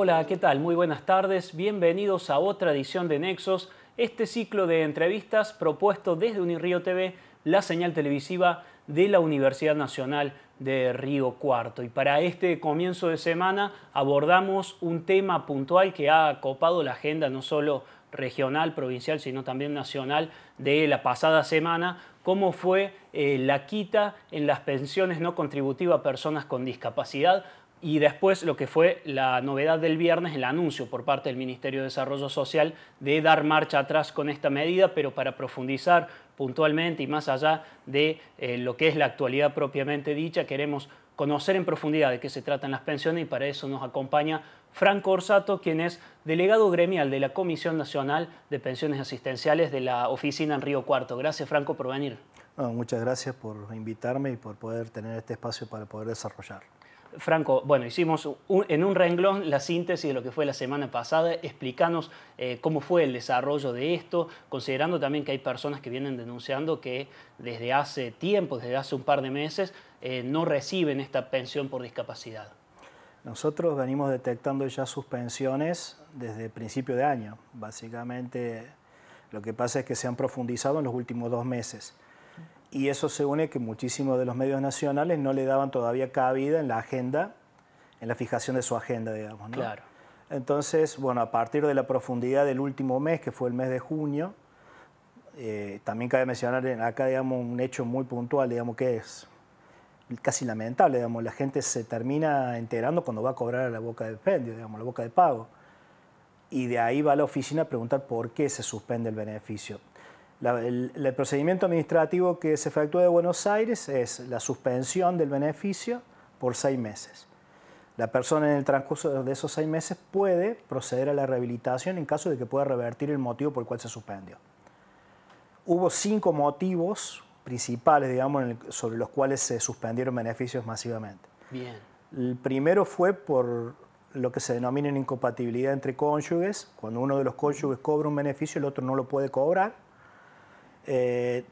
Hola, ¿qué tal? Muy buenas tardes. Bienvenidos a otra edición de Nexos, este ciclo de entrevistas propuesto desde Unirío TV, la señal televisiva de la Universidad Nacional de Río Cuarto. Y para este comienzo de semana abordamos un tema puntual que ha copado la agenda no solo regional, provincial, sino también nacional de la pasada semana, cómo fue eh, la quita en las pensiones no contributivas a personas con discapacidad, y después lo que fue la novedad del viernes, el anuncio por parte del Ministerio de Desarrollo Social de dar marcha atrás con esta medida, pero para profundizar puntualmente y más allá de eh, lo que es la actualidad propiamente dicha, queremos conocer en profundidad de qué se tratan las pensiones y para eso nos acompaña Franco Orsato, quien es delegado gremial de la Comisión Nacional de Pensiones Asistenciales de la oficina en Río Cuarto. Gracias Franco por venir. muchas gracias por invitarme y por poder tener este espacio para poder desarrollar. Franco, bueno, hicimos en un renglón la síntesis de lo que fue la semana pasada. Explícanos eh, cómo fue el desarrollo de esto, considerando también que hay personas que vienen denunciando que desde hace tiempo, desde hace un par de meses, eh, no reciben esta pensión por discapacidad. Nosotros venimos detectando ya suspensiones desde principio de año. Básicamente lo que pasa es que se han profundizado en los últimos dos meses y eso se une que muchísimos de los medios nacionales no le daban todavía cabida en la agenda, en la fijación de su agenda, digamos. Claro. Entonces, bueno, a partir de la profundidad del último mes, que fue el mes de junio, eh, también cabe mencionar acá, digamos, un hecho muy puntual, digamos, que es casi lamentable, digamos, la gente se termina enterando cuando va a cobrar a la boca de digamos, la boca de pago. Y de ahí va la oficina a preguntar por qué se suspende el beneficio el, procedimiento administrativo que se efectúa de Buenos Aires es la suspensión del beneficio por seis meses. La persona en el transcurso de esos seis meses puede proceder a la rehabilitación en caso de que pueda revertir el motivo por el cual se suspendió. Hubo cinco motivos principales, digamos, sobre los cuales se suspendieron beneficios masivamente. Bien. El primero fue por lo que se denomina incompatibilidad entre cónyuges, cuando uno de los cónyuges cobra un beneficio, el otro no lo puede cobrar eh,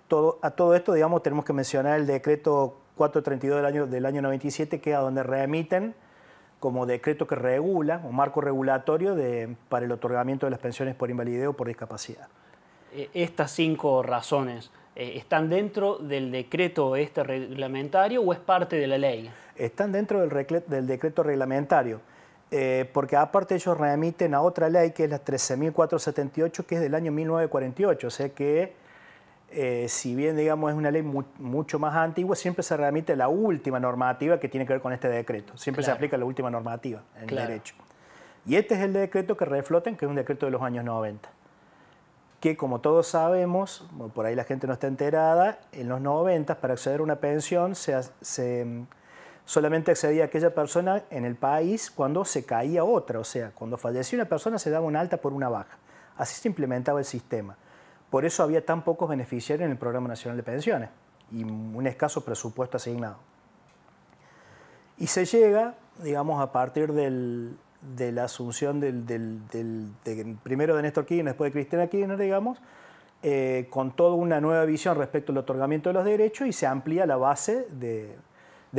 a todo esto, digamos, tenemos que mencionar el decreto 432 del año, del año 97, que es a donde reemiten como decreto que regula, un marco regulatorio de, para el otorgamiento de las pensiones por invalidez o por discapacidad. Eh, estas cinco razones, eh, ¿están dentro del decreto este reglamentario o es parte de la ley? Están dentro del, decreto reglamentario, porque aparte ellos remiten a otra ley que es la 13.478, que es del año 1948, o sea que eh, si bien digamos es una ley mucho más antigua, siempre se remite a la última normativa que tiene que ver con este decreto. Siempre se aplica la última normativa en el derecho. Y este es el decreto que refloten, que es un decreto de los años 90. Que como todos sabemos, por ahí la gente no está enterada, en los 90 para acceder a una pensión se, mm, solamente accedía a aquella persona en el país cuando se caía otra. O sea, cuando fallecía una persona se daba una alta por una baja. Así se implementaba el sistema. Por eso había tan pocos beneficiarios en el Programa Nacional de Pensiones y un escaso presupuesto asignado. Y se llega, digamos, a partir de la asunción del, primero de Néstor Kirchner, después de Cristina Kirchner, digamos, eh, con toda una nueva visión respecto al otorgamiento de los derechos y se amplía la base de,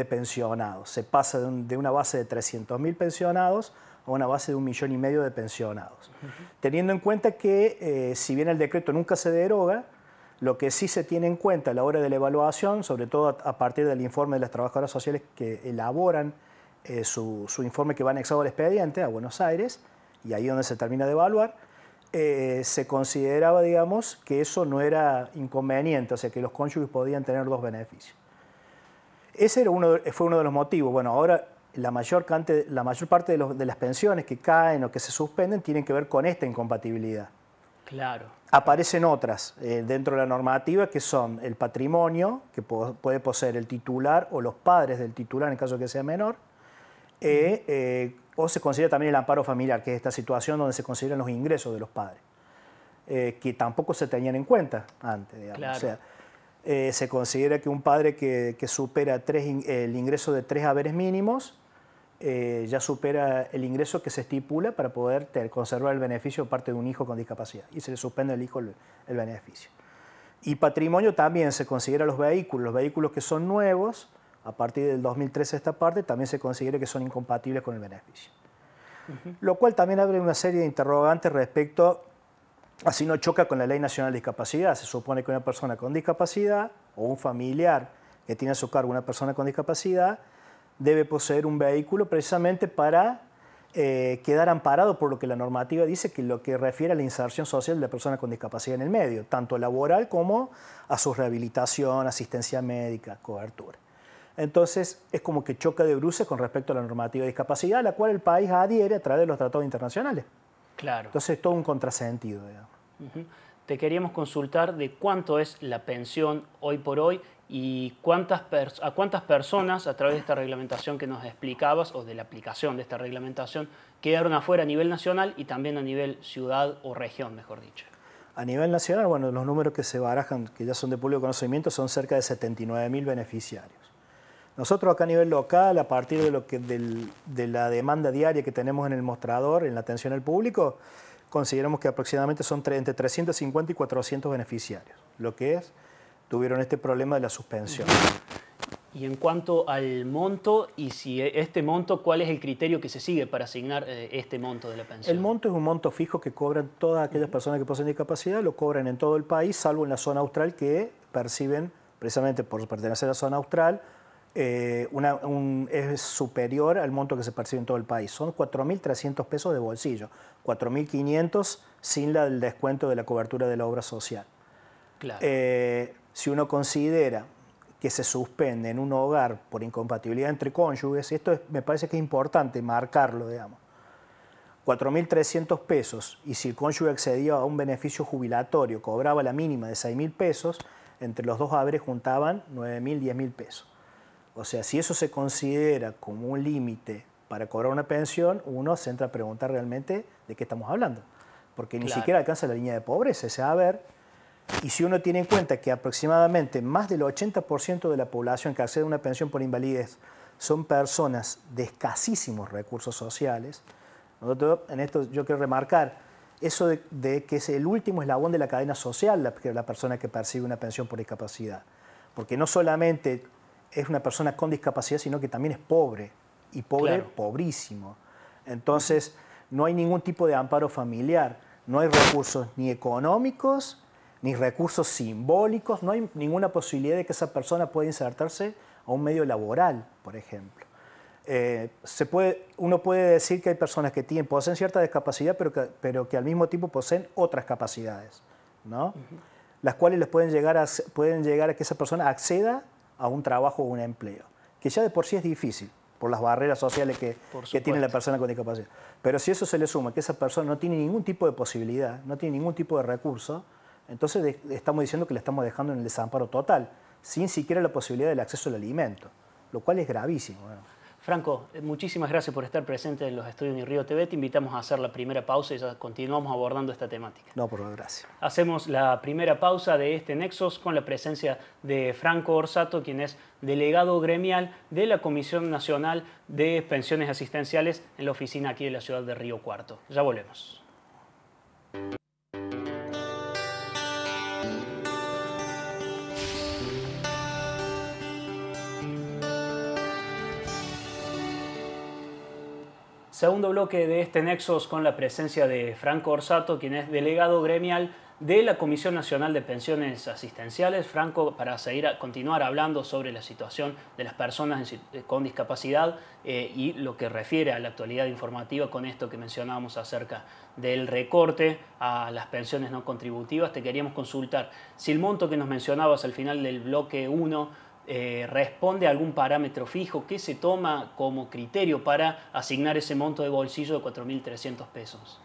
pensionados. Se pasa de, de, una base de 300.000 pensionados a una base de un millón y medio de pensionados. Teniendo en cuenta que, eh, si bien el decreto nunca se deroga, lo que sí se tiene en cuenta a la hora de la evaluación, sobre todo a, partir del informe de las trabajadoras sociales que elaboran eh, su, informe que va anexado al expediente a Buenos Aires, y ahí donde se termina de evaluar, eh, se consideraba, digamos, que eso no era inconveniente, o sea, que los cónyuges podían tener dos beneficios. Ese era uno, fue uno de los motivos. Bueno, ahora la mayor, la mayor parte de, las pensiones que caen o que se suspenden tienen que ver con esta incompatibilidad. Claro. Aparecen otras eh, dentro de la normativa que son el patrimonio, que puede poseer el titular o los padres del titular en caso que sea menor, eh, eh, o se considera también el amparo familiar, que es esta situación donde se consideran los ingresos de los padres, que tampoco se tenían en cuenta antes, Claro. Eh, se considera que un padre que, supera el ingreso de tres haberes mínimos eh, ya supera el ingreso que se estipula para poder conservar el beneficio parte de un hijo con discapacidad y se le suspende al hijo el, beneficio. Y patrimonio también se considera los vehículos, los vehículos que son nuevos, a partir del 2013 esta parte, también se considera que son incompatibles con el beneficio. Lo cual también abre una serie de interrogantes respecto Así no choca con la Ley Nacional de Discapacidad. Se supone que una persona con discapacidad o un familiar que tiene a su cargo una persona con discapacidad debe poseer un vehículo precisamente para eh, quedar amparado por lo que la normativa dice, que lo que refiere a la inserción social de la persona con discapacidad en el medio, tanto laboral como a su rehabilitación, asistencia médica, cobertura. Entonces, es como que choca de bruces con respecto a la normativa de discapacidad, a la cual el país adhiere a través de los tratados internacionales. Claro. Entonces, todo un contrasentido. Te queríamos consultar de cuánto es la pensión hoy por hoy y cuántas a cuántas personas a través de esta reglamentación que nos explicabas o de la aplicación de esta reglamentación quedaron afuera a nivel nacional y también a nivel ciudad o región, mejor dicho. A nivel nacional, bueno, los números que se barajan, que ya son de público conocimiento, son cerca de 79.000 beneficiarios. Nosotros acá a nivel local, a partir de, lo que, de la demanda diaria que tenemos en el mostrador, en la atención al público, consideramos que aproximadamente son entre 350 y 400 beneficiarios, lo que es, tuvieron este problema de la suspensión. Y en cuanto al monto, y si e, este monto, ¿cuál es el criterio que se sigue para asignar eh, este monto de la pensión? El monto es un monto fijo que cobran todas aquellas personas que poseen discapacidad, lo cobran en todo el país, salvo en la zona austral que perciben, precisamente por pertenecer a la zona austral, eh, es superior al monto que se percibe en todo el país. Son 4.300 pesos de bolsillo, 4.500 sin la, el descuento de la cobertura de la obra social. Eh, si uno considera que se suspende en un hogar por incompatibilidad entre cónyuges, esto me parece que es importante marcarlo, digamos, 4.300 pesos, y si el cónyuge accedía a un beneficio jubilatorio, cobraba la mínima de 6.000 pesos, entre los dos abres juntaban 9.000, 10.000 pesos. O sea, si eso se considera como un límite para cobrar una pensión, uno se entra a preguntar realmente de qué estamos hablando, porque ni siquiera alcanza la línea de pobreza, ese ver, Y si uno tiene en cuenta que aproximadamente más del 80% de la población que accede a una pensión por invalidez son personas de escasísimos recursos sociales, nosotros en esto yo quiero remarcar eso de, que es el último eslabón de la cadena social la persona que percibe una pensión por discapacidad, porque no solamente es una persona con discapacidad, sino que también es pobre, y pobre, pobrísimo. Entonces, no hay ningún tipo de amparo familiar, no hay recursos ni económicos, ni recursos simbólicos, no hay ninguna posibilidad de que esa persona pueda insertarse a un medio laboral, por ejemplo. Eh, se puede, uno puede decir que hay personas que tienen, poseen cierta discapacidad, pero que, pero que al mismo tiempo poseen otras capacidades, ¿no? Las cuales les pueden llegar, a, pueden llegar a que esa persona acceda a un trabajo o un empleo, que ya de por sí es difícil por las barreras sociales que, tiene la persona con discapacidad. Pero si eso se le suma, que esa persona no tiene ningún tipo de posibilidad, no tiene ningún tipo de recurso, entonces estamos diciendo que la estamos dejando en el desamparo total, sin siquiera la posibilidad del acceso al alimento, lo cual es gravísimo. Franco, eh, muchísimas gracias por estar presente en los estudios de Río TV. Te invitamos a hacer la primera pausa y ya continuamos abordando esta temática. No, por favor, gracias. Hacemos la primera pausa de este Nexos con la presencia de Franco Orsato, quien es delegado gremial de la Comisión Nacional de Pensiones Asistenciales en la oficina aquí de la ciudad de Río Cuarto. Ya volvemos. Segundo bloque de este Nexos con la presencia de Franco Orsato, quien es delegado gremial de la Comisión Nacional de Pensiones Asistenciales. Franco, para seguir a continuar hablando sobre la situación de las personas con discapacidad eh, y lo que refiere a la actualidad informativa con esto que mencionábamos acerca del recorte a las pensiones no contributivas, te queríamos consultar si el monto que nos mencionabas al final del bloque 1 eh, responde a algún parámetro fijo que se toma como criterio para asignar ese monto de bolsillo de 4.300 pesos.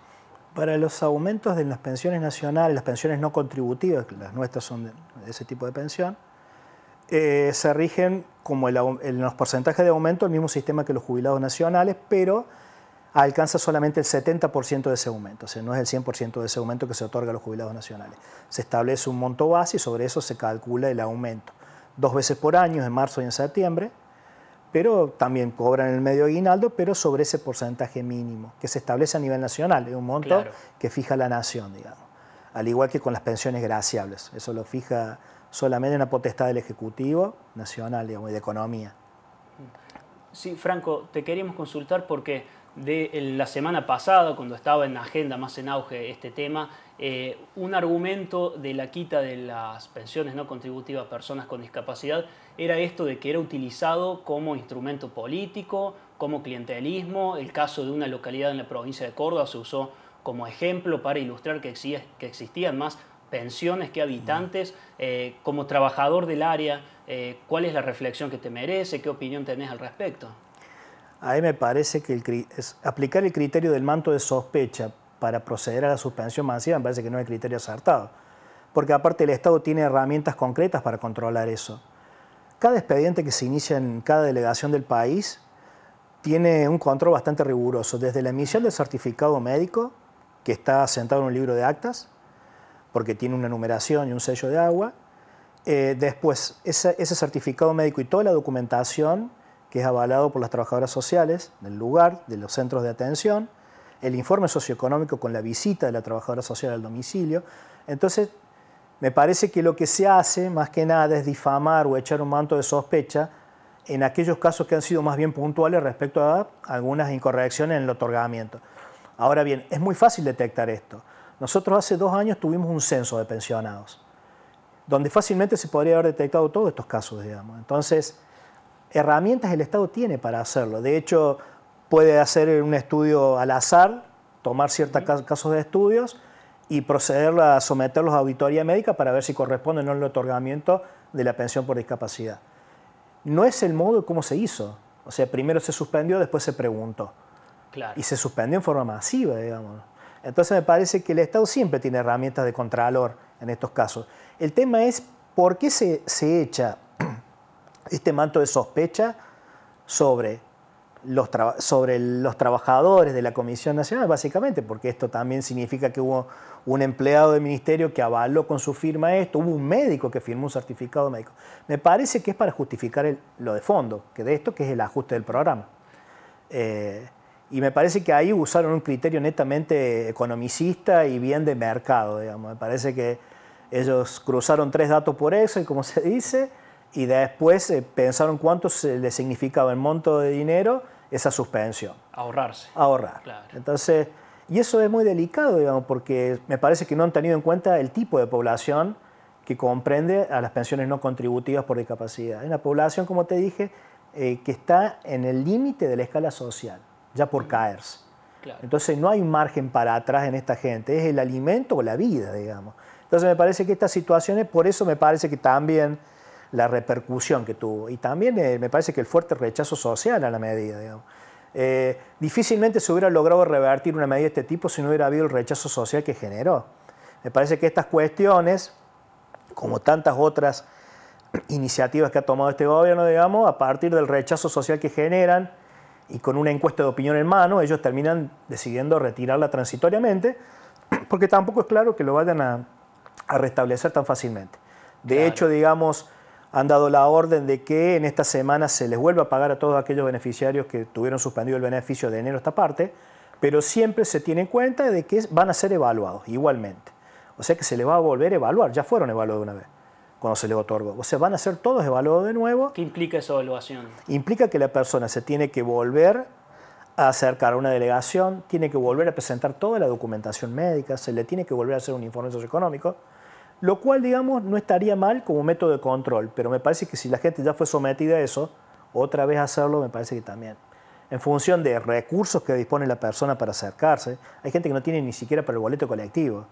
Para los aumentos de las pensiones nacionales, las pensiones no contributivas, las nuestras son de ese tipo de pensión, eh, se rigen como los porcentajes de aumento el mismo sistema que los jubilados nacionales, pero alcanza solamente el 70% de ese aumento, o sea, no es el 100% de ese aumento que se otorga a los jubilados nacionales. Se establece un monto base y sobre eso se calcula el aumento dos veces por año, en marzo y en septiembre, pero también cobran el medio aguinaldo, pero sobre ese porcentaje mínimo que se establece a nivel nacional, es un monto que fija la nación, digamos. Al igual que con las pensiones graciables, eso lo fija solamente en la potestad del Ejecutivo Nacional, digamos, y de Economía. Sí, Franco, te queríamos consultar porque de la semana pasada, cuando estaba en la agenda más en auge este tema, eh, un argumento de la quita de las pensiones no contributivas a personas con discapacidad era esto de que era utilizado como instrumento político, como clientelismo. El caso de una localidad en la provincia de Córdoba se usó como ejemplo para ilustrar que, existían más pensiones que habitantes. Eh, como trabajador del área, eh, ¿cuál es la reflexión que te merece? ¿Qué opinión tenés al respecto? A mí me parece que aplicar el criterio del manto de sospecha para proceder a la suspensión masiva me parece que no es el criterio acertado, porque aparte el Estado tiene herramientas concretas para controlar eso. Cada expediente que se inicia en cada delegación del país tiene un control bastante riguroso, desde la emisión del certificado médico, que está sentado en un libro de actas, porque tiene una numeración y un sello de agua, eh, después, ese, certificado médico y toda la documentación que es avalado por las trabajadoras sociales del lugar, de los centros de atención, el informe socioeconómico con la visita de la trabajadora social al domicilio. Entonces, me parece que lo que se hace más que nada es difamar o echar un manto de sospecha en aquellos casos que han sido más bien puntuales respecto a algunas incorrecciones en el otorgamiento. Ahora bien, es muy fácil detectar esto. Nosotros hace dos años tuvimos un censo de pensionados, donde fácilmente se podría haber detectado todos estos casos, digamos. Entonces, herramientas el Estado tiene para hacerlo. De hecho, puede hacer un estudio al azar, tomar ciertos casos de estudios y proceder a someterlos a auditoría médica para ver si corresponde o no el otorgamiento de la pensión por discapacidad. No es el modo como cómo se hizo. O sea, primero se suspendió, después se preguntó. Y se suspendió en forma masiva, digamos. Entonces me parece que el Estado siempre tiene herramientas de contralor en estos casos. El tema es por qué se, se echa este manto de sospecha sobre los, sobre los trabajadores de la Comisión Nacional, básicamente, porque esto también significa que hubo un empleado del ministerio que avaló con su firma esto, hubo un médico que firmó un certificado médico. Me parece que es para justificar lo de fondo, que de esto que es el ajuste del programa. Eh, y me parece que ahí usaron un criterio netamente economicista y bien de mercado, digamos. Me parece que ellos cruzaron tres datos por eso y como se dice, y después eh, pensaron cuánto le significaba el monto de dinero esa suspensión. Ahorrarse. Ahorrar. Entonces, y eso es muy delicado, digamos, porque me parece que no han tenido en cuenta el tipo de población que comprende a las pensiones no contributivas por discapacidad. Es una población, como te dije, eh, que está en el límite de la escala social, ya por caerse. Claro. Entonces no hay margen para atrás en esta gente, es el alimento o la vida, digamos. Entonces me parece que estas situaciones, por eso me parece que también la repercusión que tuvo. Y también eh, me parece que el fuerte rechazo social a la medida, eh, difícilmente se hubiera logrado revertir una medida de este tipo si no hubiera habido el rechazo social que generó. Me parece que estas cuestiones, como tantas otras iniciativas que ha tomado este gobierno, digamos, a partir del rechazo social que generan y con una encuesta de opinión en mano, ellos terminan decidiendo retirarla transitoriamente, porque tampoco es claro que lo vayan a, restablecer tan fácilmente. De hecho, digamos, han dado la orden de que en esta semana se les vuelva a pagar a todos aquellos beneficiarios que tuvieron suspendido el beneficio de enero a esta parte, pero siempre se tiene en cuenta de que van a ser evaluados igualmente. O sea que se les va a volver a evaluar, ya fueron evaluados una vez cuando se les otorgó. O sea, van a ser todos evaluados de nuevo. ¿Qué implica esa evaluación? Implica que la persona se tiene que volver a acercar a una delegación, tiene que volver a presentar toda la documentación médica, se le tiene que volver a hacer un informe socioeconómico lo cual, digamos, no estaría mal como método de control, pero me parece que si la gente ya fue sometida a eso, otra vez hacerlo me parece que también. En función de recursos que dispone la persona para acercarse, hay gente que no tiene ni siquiera para el boleto colectivo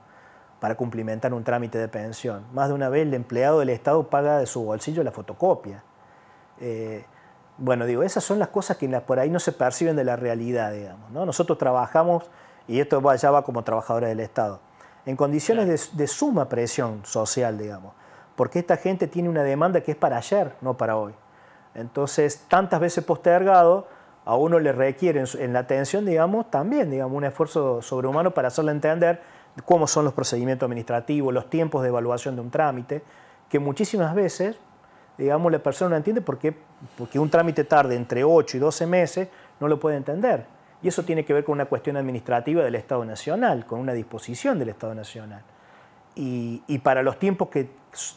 para cumplimentar un trámite de pensión. Más de una vez el empleado del Estado paga de su bolsillo la fotocopia. Eh, bueno, digo, esas son las cosas que por ahí no se perciben de la realidad, digamos. ¿no? Nosotros trabajamos, y esto ya va como trabajadores del Estado, en condiciones de, suma presión social, digamos, porque esta gente tiene una demanda que es para ayer, no para hoy. Entonces, tantas veces postergado, a uno le requiere en, la atención, digamos, también digamos, un esfuerzo sobrehumano para hacerle entender cómo son los procedimientos administrativos, los tiempos de evaluación de un trámite, que muchísimas veces, digamos, la persona no entiende porque, porque un trámite tarde entre 8 y 12 meses, no lo puede entender. Y eso tiene que ver con una cuestión administrativa del Estado Nacional, con una disposición del Estado Nacional. Y, para, los tiempos que,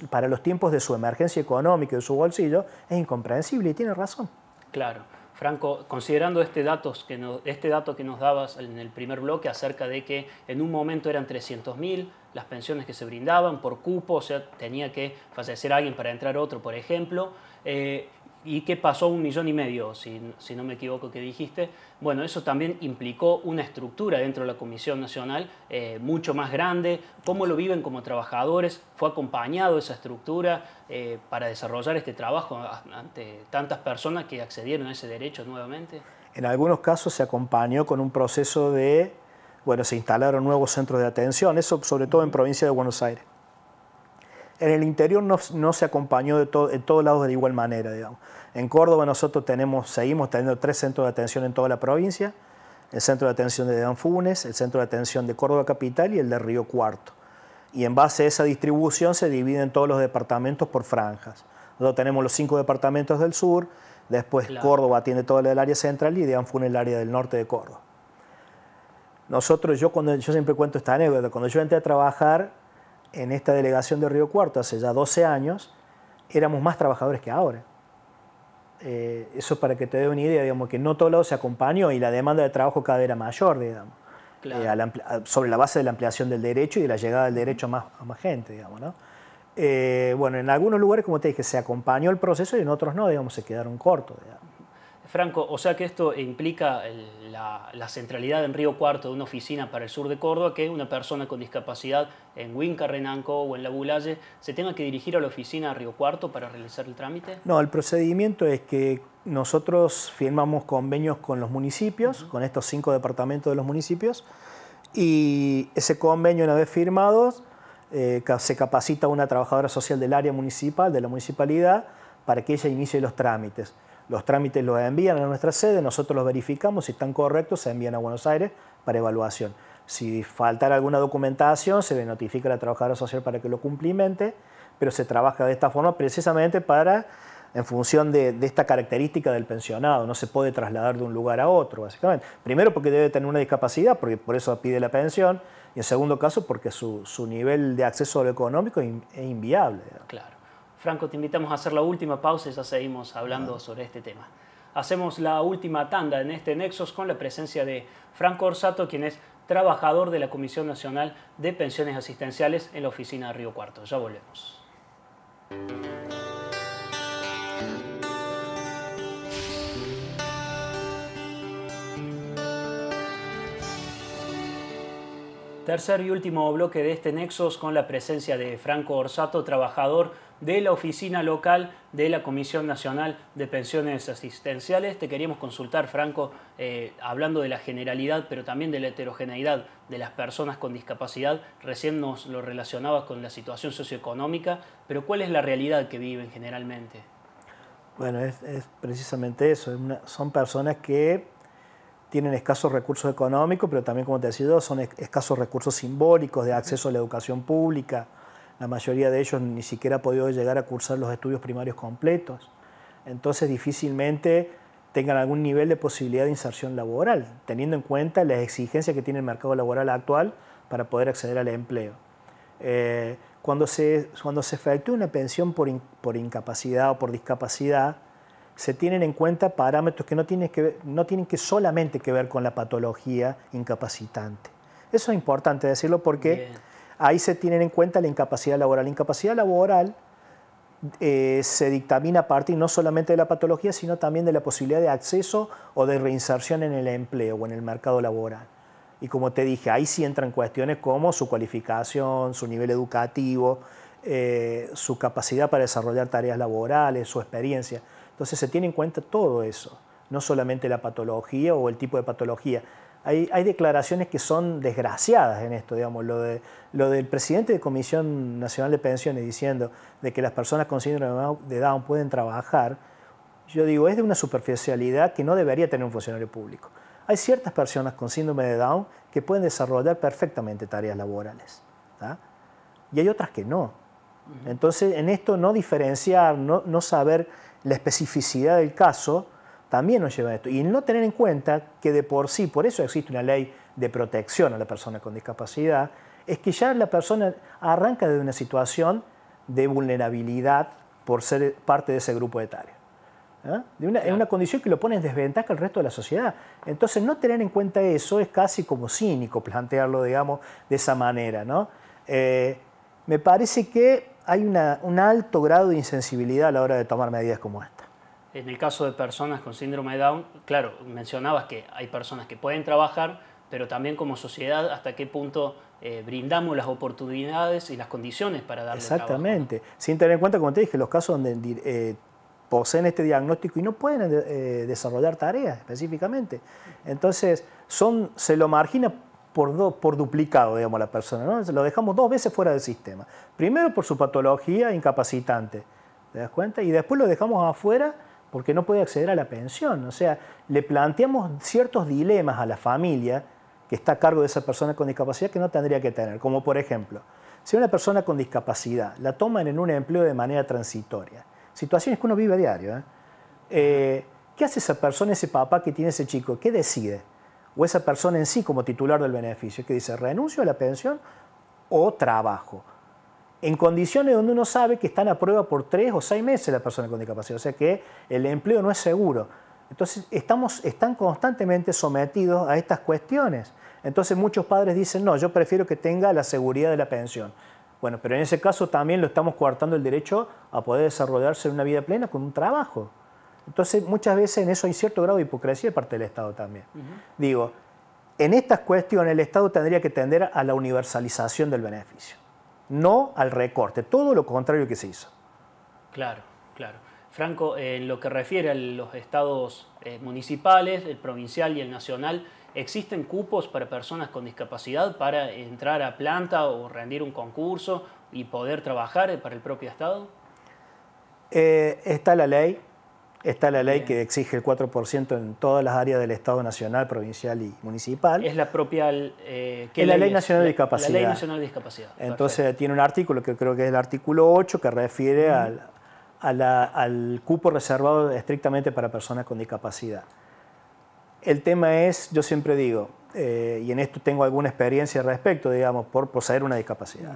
para los tiempos de su emergencia económica y de su bolsillo es incomprensible y tiene razón. Claro. Franco, considerando este, datos que este dato que nos dabas en el primer bloque acerca de que en un momento eran 300.000 las pensiones que se brindaban por cupo, o sea, tenía que fallecer alguien para entrar otro, por ejemplo, eh, y qué pasó un millón y medio, si, no me equivoco que dijiste. Bueno, eso también implicó una estructura dentro de la Comisión Nacional eh, mucho más grande. ¿Cómo lo viven como trabajadores? ¿Fue acompañado esa estructura eh, para desarrollar este trabajo ante tantas personas que accedieron a ese derecho nuevamente? En algunos casos se acompañó con un proceso de, bueno, se instalaron nuevos centros de atención, eso sobre todo en provincia de Buenos Aires. En el interior no, se acompañó de en todos lados de igual manera, digamos. En Córdoba nosotros tenemos, seguimos teniendo tres centros de atención en toda la provincia, el centro de atención de Danfunes, el centro de atención de Córdoba Capital y el de Río Cuarto. Y en base a esa distribución se dividen todos los departamentos por franjas. Nosotros tenemos los cinco departamentos del sur, después Córdoba tiene todo el área central y Danfunes el área del norte de Córdoba. Nosotros, yo, cuando, yo siempre cuento esta anécdota, cuando yo entré a trabajar, en esta delegación de Río Cuarto hace ya 12 años, éramos más trabajadores que ahora. Eh, eso para que te dé una idea, digamos, que no todo lado se acompañó y la demanda de trabajo cada vez era mayor, digamos. Eh, sobre la base de la ampliación del derecho y de la llegada del derecho a más, gente, digamos, ¿no? Eh, bueno, en algunos lugares, como te dije, se acompañó el proceso y en otros no, digamos, se quedaron cortos, digamos. Franco, o sea que esto implica la, centralidad en Río Cuarto de una oficina para el sur de Córdoba, que una persona con discapacidad en Huinca, Renanco o en La Bulalle se tenga que dirigir a la oficina de Río Cuarto para realizar el trámite? No, el procedimiento es que nosotros firmamos convenios con los municipios, con estos cinco departamentos de los municipios, y ese convenio una vez firmado eh, se capacita una trabajadora social del área municipal, de la municipalidad, para que ella inicie los trámites los trámites los envían a nuestra sede, nosotros los verificamos, si están correctos se envían a Buenos Aires para evaluación. Si faltara alguna documentación, se le notifica a la trabajadora social para que lo cumplimente, pero se trabaja de esta forma precisamente para, en función de, esta característica del pensionado, no se puede trasladar de un lugar a otro, básicamente. Primero porque debe tener una discapacidad, porque por eso pide la pensión, y en segundo caso porque su, su nivel de acceso a lo económico es inviable. Claro. Franco, te invitamos a hacer la última pausa y ya seguimos hablando sobre este tema. Hacemos la última tanda en este Nexos con la presencia de Franco Orsato, quien es trabajador de la Comisión Nacional de Pensiones Asistenciales en la oficina Río Cuarto. Ya volvemos. Tercer y último bloque de este Nexos con la presencia de Franco Orsato, trabajador de la oficina local de la Comisión Nacional de Pensiones Asistenciales. Te queríamos consultar, Franco, eh, hablando de la generalidad, pero también de la heterogeneidad de las personas con discapacidad. Recién nos lo relacionabas con la situación socioeconómica, pero ¿cuál es la realidad que viven generalmente? Bueno, es, precisamente eso. son personas que tienen escasos recursos económicos, pero también, como te decía, son escasos recursos simbólicos de acceso a la educación pública, la mayoría de ellos ni siquiera ha podido llegar a cursar los estudios primarios completos. Entonces difícilmente tengan algún nivel de posibilidad de inserción laboral, teniendo en cuenta las exigencias que tiene el mercado laboral actual para poder acceder al empleo. Eh, cuando, se, cuando se efectúa una pensión por, incapacidad o por discapacidad, se tienen en cuenta parámetros que no tienen que, no tienen que solamente que ver con la patología incapacitante. Eso es importante decirlo porque Ahí se tienen en cuenta la incapacidad laboral. La incapacidad laboral eh, se dictamina a partir no solamente de la patología, sino también de la posibilidad de acceso o de reinserción en el empleo o en el mercado laboral. Y como te dije, ahí sí entran cuestiones como su cualificación, su nivel educativo, eh, su capacidad para desarrollar tareas laborales, su experiencia. Entonces se tiene en cuenta todo eso, no solamente la patología o el tipo de patología, hay, declaraciones que son desgraciadas en esto, digamos, lo, del presidente de Comisión Nacional de Pensiones diciendo de que las personas con síndrome de Down pueden trabajar, yo digo, es de una superficialidad que no debería tener un funcionario público. Hay ciertas personas con síndrome de Down que pueden desarrollar perfectamente tareas laborales, y hay otras que no. Entonces, en esto no diferenciar, no saber la especificidad del caso, también nos lleva a esto. Y no tener en cuenta que de por sí, por eso existe una ley de protección a la persona con discapacidad, es que ya la persona arranca de una situación de vulnerabilidad por ser parte de ese grupo etario. ¿eh? De una, en una condición que lo pone en desventaja al resto de la sociedad. Entonces, no tener en cuenta eso es casi como cínico plantearlo, digamos, de esa manera. Eh, me parece que hay un alto grado de insensibilidad a la hora de tomar medidas como esta en el caso de personas con síndrome de Down, claro, mencionabas que hay personas que pueden trabajar, pero también como sociedad, hasta qué punto eh, brindamos las oportunidades y las condiciones para darle Exactamente, trabajo, Exactamente. sin tener en cuenta, como te dije, los casos donde eh, poseen este diagnóstico y no pueden eh, desarrollar tareas específicamente. Entonces, son, se lo margina por, por duplicado, digamos, la persona, ¿no? Lo dejamos dos veces fuera del sistema. Primero por su patología incapacitante, ¿te das cuenta? Y después lo dejamos afuera porque no puede acceder a la pensión. O sea, le planteamos ciertos dilemas a la familia que está a cargo de esa persona con discapacidad que no tendría que tener, como por ejemplo, si una persona con discapacidad la toman en un empleo de manera transitoria, situaciones que uno vive a diario, ¿eh? eh qué hace esa persona, ese papá que tiene ese chico? ¿Qué decide? O esa persona en sí como titular del beneficio, que dice, renuncio a la pensión o trabajo en condiciones donde uno sabe que están a prueba por tres o seis meses la persona con discapacidad, o sea que el empleo no es seguro. Entonces estamos, están constantemente sometidos a estas cuestiones. Entonces muchos padres dicen, no, yo prefiero que tenga la seguridad de la pensión. Bueno, pero en ese caso también lo estamos coartando el derecho a poder desarrollarse una vida plena con un trabajo. Entonces muchas veces en eso hay cierto grado de hipocresía de parte del Estado también. Digo, en estas cuestiones el Estado tendría que tender a la universalización del beneficio no al recorte, todo lo contrario que se hizo. Claro, claro. Franco, en lo que refiere a los estados eh, municipales, el provincial y el nacional, ¿existen cupos para personas con discapacidad para entrar a planta o rendir un concurso y poder trabajar para el propio estado? Eh, está la ley, Está la ley que exige el 4% en todas las áreas del Estado nacional, provincial y municipal. Es la propia... Eh, la ley, nacional de discapacidad. La ley nacional de discapacidad. Entonces tiene un artículo que creo que es el artículo 8 que refiere al, cupo reservado estrictamente para personas con discapacidad. El tema es, yo siempre digo, eh, y en esto tengo alguna experiencia al respecto, digamos, por poseer una discapacidad.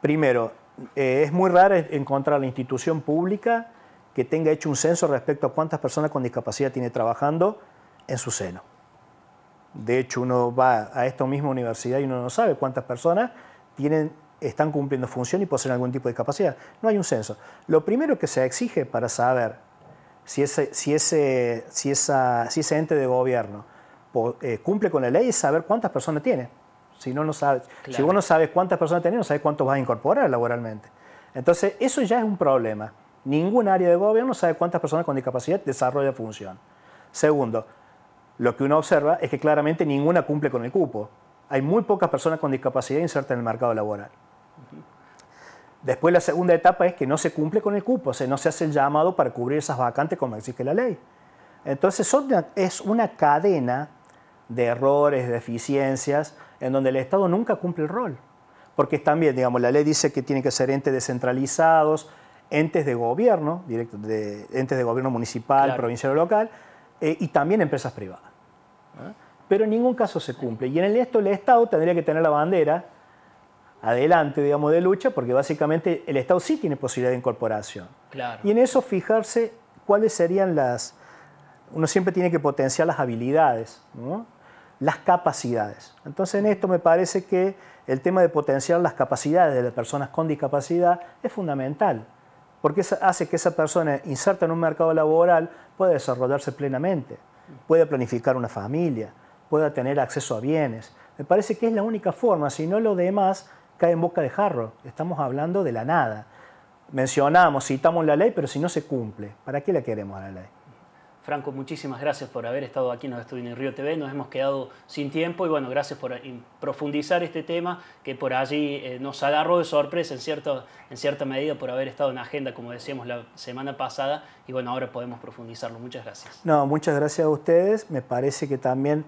Primero, eh, es muy raro encontrar la institución pública que tenga hecho un censo respecto a cuántas personas con discapacidad tiene trabajando en su seno. De hecho, uno va a esta misma universidad y uno no sabe cuántas personas tienen, están cumpliendo función y poseen algún tipo de discapacidad. No hay un censo. Lo primero que se exige para saber si ese, si ese, si esa, ente de gobierno eh, cumple con la ley es saber cuántas personas tiene. Si, no, no sabe si vos no sabes cuántas personas tiene, no sabes cuántos vas a incorporar laboralmente. Entonces, eso ya es un problema. Ningún área de gobierno sabe cuántas personas con discapacidad desarrollan función. Segundo, lo que uno observa es que claramente ninguna cumple con el cupo. Hay muy pocas personas con discapacidad insertas en el mercado laboral. Después la segunda etapa es que no se cumple con el cupo, o sea, no se hace el llamado para cubrir esas vacantes como exige la ley. Entonces es una cadena de errores, de deficiencias, en donde el Estado nunca cumple el rol. Porque también, digamos, la ley dice que tienen que ser entes descentralizados, entes de gobierno, directo de, entes de gobierno municipal, provincial o local, eh, y también empresas privadas. Pero en ningún caso se cumple. Y en el esto el Estado tendría que tener la bandera adelante, digamos, de lucha, porque básicamente el Estado sí tiene posibilidad de incorporación. Y en eso fijarse cuáles serían las... Uno siempre tiene que potenciar las habilidades, las capacidades. Entonces en esto me parece que el tema de potenciar las capacidades de las personas con discapacidad es fundamental porque hace que esa persona inserta en un mercado laboral pueda desarrollarse plenamente, pueda planificar una familia, pueda tener acceso a bienes. Me parece que es la única forma, si no lo demás cae en boca de jarro. Estamos hablando de la nada. Mencionamos, citamos la ley, pero si no se cumple, ¿para qué la queremos a la ley? Franco, muchísimas gracias por haber estado aquí en los en Río TV. Nos hemos quedado sin tiempo y bueno, gracias por profundizar este tema que por allí eh, nos agarró de sorpresa en, en cierta medida por haber estado en agenda, como decíamos la semana pasada, y bueno, ahora podemos profundizarlo. Muchas gracias. No, muchas gracias a ustedes. Me parece que también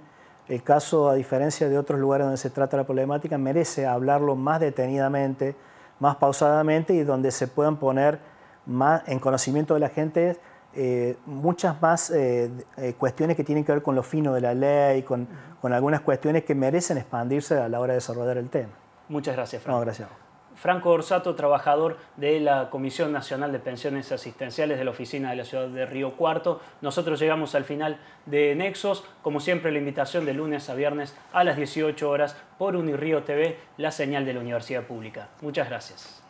el caso, a diferencia de otros lugares donde se trata la problemática, merece hablarlo más detenidamente, más pausadamente y donde se puedan poner más en conocimiento de la gente eh, muchas más eh, eh, cuestiones que tienen que ver con lo fino de la ley, con, con, algunas cuestiones que merecen expandirse a la hora de desarrollar el tema. Muchas gracias, Franco. gracias. Franco Orsato, trabajador de la Comisión Nacional de Pensiones Asistenciales de la Oficina de la Ciudad de Río Cuarto. Nosotros llegamos al final de Nexos. Como siempre, la invitación de lunes a viernes a las 18 horas por Unirío TV, la señal de la Universidad Pública. Muchas gracias.